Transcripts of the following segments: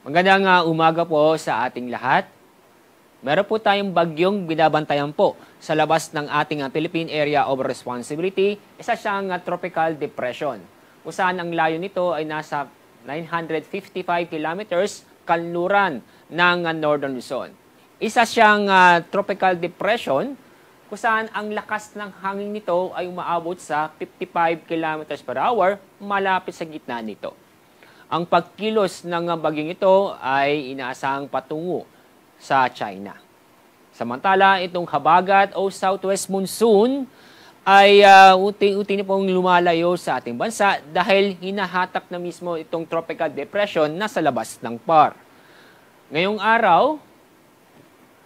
Magandang uh, umaga po sa ating lahat. Meron po tayong bagyong binabantayan po sa labas ng ating ah, Philippine Area of Responsibility. Isa siyang uh, tropical depression. Kung ang layo nito ay nasa 955 kilometers kanluran ng uh, Northern Luzon. Isa siyang uh, tropical depression kung ang lakas ng hangin nito ay umaabot sa 55 kilometers per hour malapit sa gitna nito. Ang pagkilos ng bagyong ito ay inaasahang patungo sa China. Samantala, itong habagat o southwest monsoon ay uh, unti-unti na pong lumalayo sa ating bansa dahil hinahatak na mismo itong tropical depression na sa labas ng par. Ngayong araw,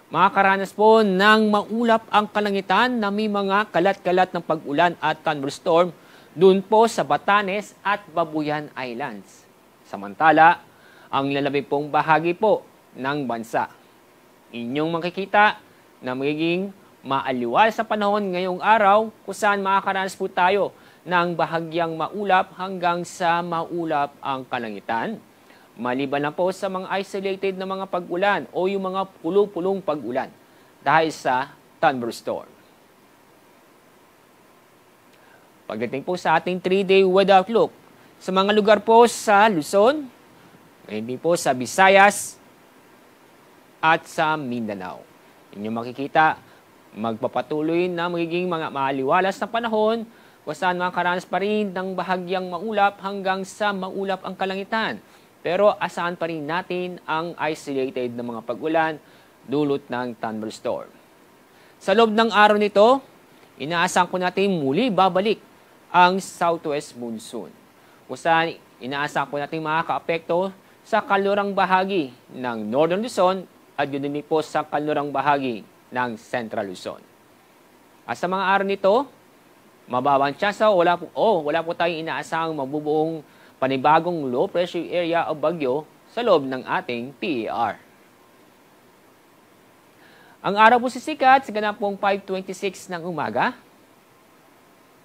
makakaranas po ng maulap ang kalangitan na may mga kalat-kalat ng pag-ulan at thunderstorm doon po sa Batanes at Babuyan Islands. Samantala, ang lalamig pong bahagi po ng bansa. Inyong makikita na magiging maaliwal sa panahon ngayong araw kung saan makakaranas po tayo ng bahagyang maulap hanggang sa maulap ang kalangitan. Maliban na po sa mga isolated na mga pag-ulan o yung mga pulong-pulong pag-ulan dahil sa thunderstorm. Pagdating po sa ating 3-day weather outlook, sa mga lugar po sa Luzon, eh, ngayon po sa Visayas at sa Mindanao. Inyo makikita, magpapatuloy na magiging mga maaliwalas na panahon kung saan makakaranas pa rin ng bahagyang maulap hanggang sa maulap ang kalangitan. Pero asahan pa rin natin ang isolated na mga pag-ulan dulot ng thunderstorm. Sa loob ng araw nito, inaasahan ko natin muli babalik ang southwest monsoon kung saan inaasahan po natin makakaapekto sa kalurang bahagi ng Northern Luzon at yun din po sa kalurang bahagi ng Central Luzon. At sa mga araw nito, mababang tsansa o wala po, oh, wala po tayong inaasahang mabubuong panibagong low pressure area o bagyo sa loob ng ating PER. Ang araw po sisikat sa ganap pong 5.26 ng umaga.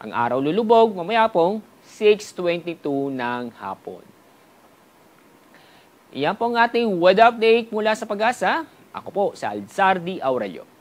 Ang araw lulubog mamaya pong 6.22 ng hapon. Iyan po ang ating web update mula sa pag-asa. Ako po si Alzardi Aurelio.